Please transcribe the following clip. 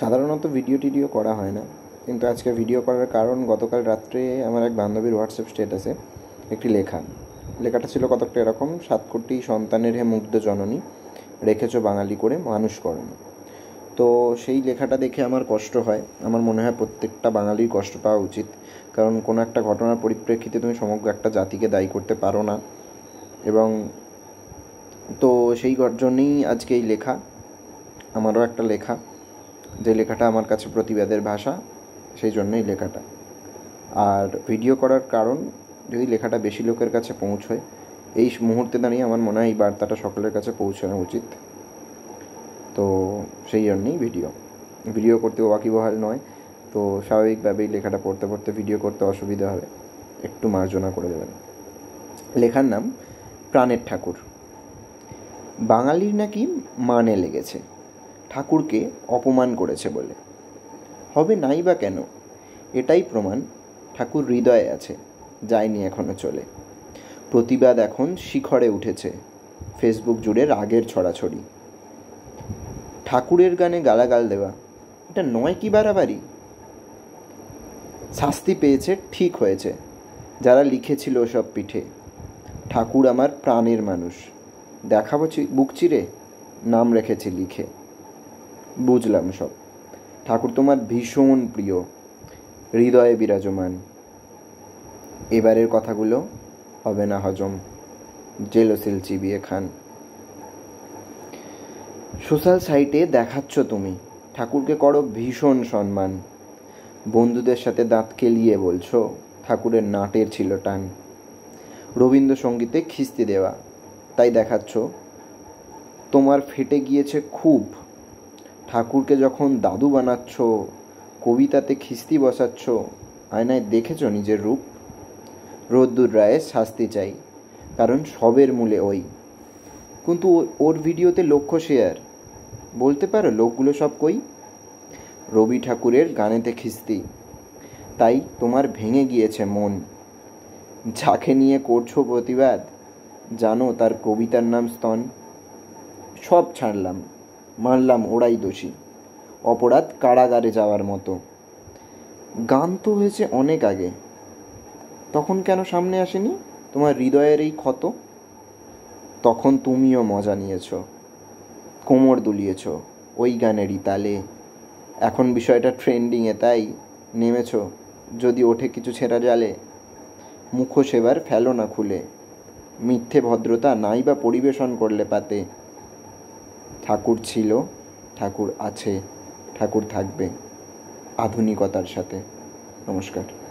সাধারণত ভিডিও টিডিও করা হয় না কিন্তু আজকে ভিডিও করার কারণ গতকাল রাত্রে আমার এক বান্ধবীর হোয়াটসঅ্যাপ স্ট্যাটাসে একটি লেখা লেখাটা ছিল কতকটা এরকম সাত কোটি সন্তানের হে মুগ্ধ জননী রেখেছ বাঙালি করে মানুষ করেন তো সেই লেখাটা দেখে আমার কষ্ট হয় আমার মনে হয় প্রত্যেকটা বাঙালির কষ্ট পাওয়া উচিত কারণ কোনো একটা ঘটনার পরিপ্রেক্ষিতে তুমি সমগ্র একটা জাতিকে দায়ী করতে পারো না এবং তো সেই জন্যেই আজকে এই লেখা আমারও একটা লেখা যে লেখাটা আমার কাছে প্রতিবাদের ভাষা সেই জন্যই লেখাটা আর ভিডিও করার কারণ যদি লেখাটা বেশি লোকের কাছে পৌঁছয় এই মুহূর্তে দাঁড়িয়ে আমার মনে হয় এই বার্তাটা সকলের কাছে পৌঁছানো উচিত তো সেই জন্যই ভিডিও ভিডিও করতে ওয়াকিবহাল নয় তো স্বাভাবিকভাবেই লেখাটা পড়তে পড়তে ভিডিও করতে অসুবিধা হবে একটু মার্জনা করে দেবেন লেখার নাম প্রাণের ঠাকুর বাঙালির নাকি মানে লেগেছে ঠাকুরকে অপমান করেছে বলে হবে নাই বা কেন এটাই প্রমাণ ঠাকুর হৃদয়ে আছে যায়নি এখনও চলে প্রতিবাদ এখন শিখরে উঠেছে ফেসবুক জুড়ে রাগের ছড়াছড়ি ঠাকুরের গানে গালাগাল দেওয়া এটা নয় কি বাড়াবাড়ি শাস্তি পেয়েছে ঠিক হয়েছে যারা লিখেছিল ওসব পিঠে ঠাকুর আমার প্রাণের মানুষ দেখাবো বুক চিরে নাম রেখেছি লিখে বুঝলাম সব ঠাকুর তোমার ভীষণ প্রিয় হৃদয়ে বিরাজমান এবারের কথাগুলো হবে না হজম জেলোসিল চিবিয়ে খান সোশ্যাল সাইটে দেখাচ্ছ তুমি ঠাকুরকে করো ভীষণ সম্মান বন্ধুদের সাথে দাঁত কেলিয়ে বলছো ঠাকুরের নাটের ছিল টান রবীন্দ্রসঙ্গীতে খিস্তি দেওয়া তাই দেখাচ্ছ তোমার ফেটে গিয়েছে খুব ঠাকুরকে যখন দাদু বানাচ্ছ কবিতাতে খিস্তি বসাচ্ছ আয়নায় দেখেছ নিজের রূপ রোদ্দুর রায়ের শাস্তি চাই কারণ সবের মূলে ওই কিন্তু ওর ভিডিওতে লক্ষ্য শেয়ার বলতে পারো লোকগুলো সব কই রবি ঠাকুরের গানেতে খিস্তি তাই তোমার ভেঙে গিয়েছে মন যাকে নিয়ে করছো প্রতিবাদ জানো তার কবিতার নাম স্তন সব ছাড়লাম মানলাম ওরাই দোষী অপরাধ কারাগারে যাওয়ার মতো গান তো হয়েছে অনেক আগে তখন কেন সামনে আসেনি তোমার হৃদয়ের এই ক্ষত তখন তুমিও মজা নিয়েছ কোমর দুলিয়েছ ওই গানেরই তালে এখন বিষয়টা ট্রেন্ডিংয়ে তাই নেমেছ যদি ওঠে কিছু ছেঁড়া জালে মুখোশ এবার ফেলো না খুলে মিথ্যে ভদ্রতা নাই বা পরিবেশন করলে পাতে ঠাকুর ছিল ঠাকুর আছে ঠাকুর থাকবে আধুনিকতার সাথে নমস্কার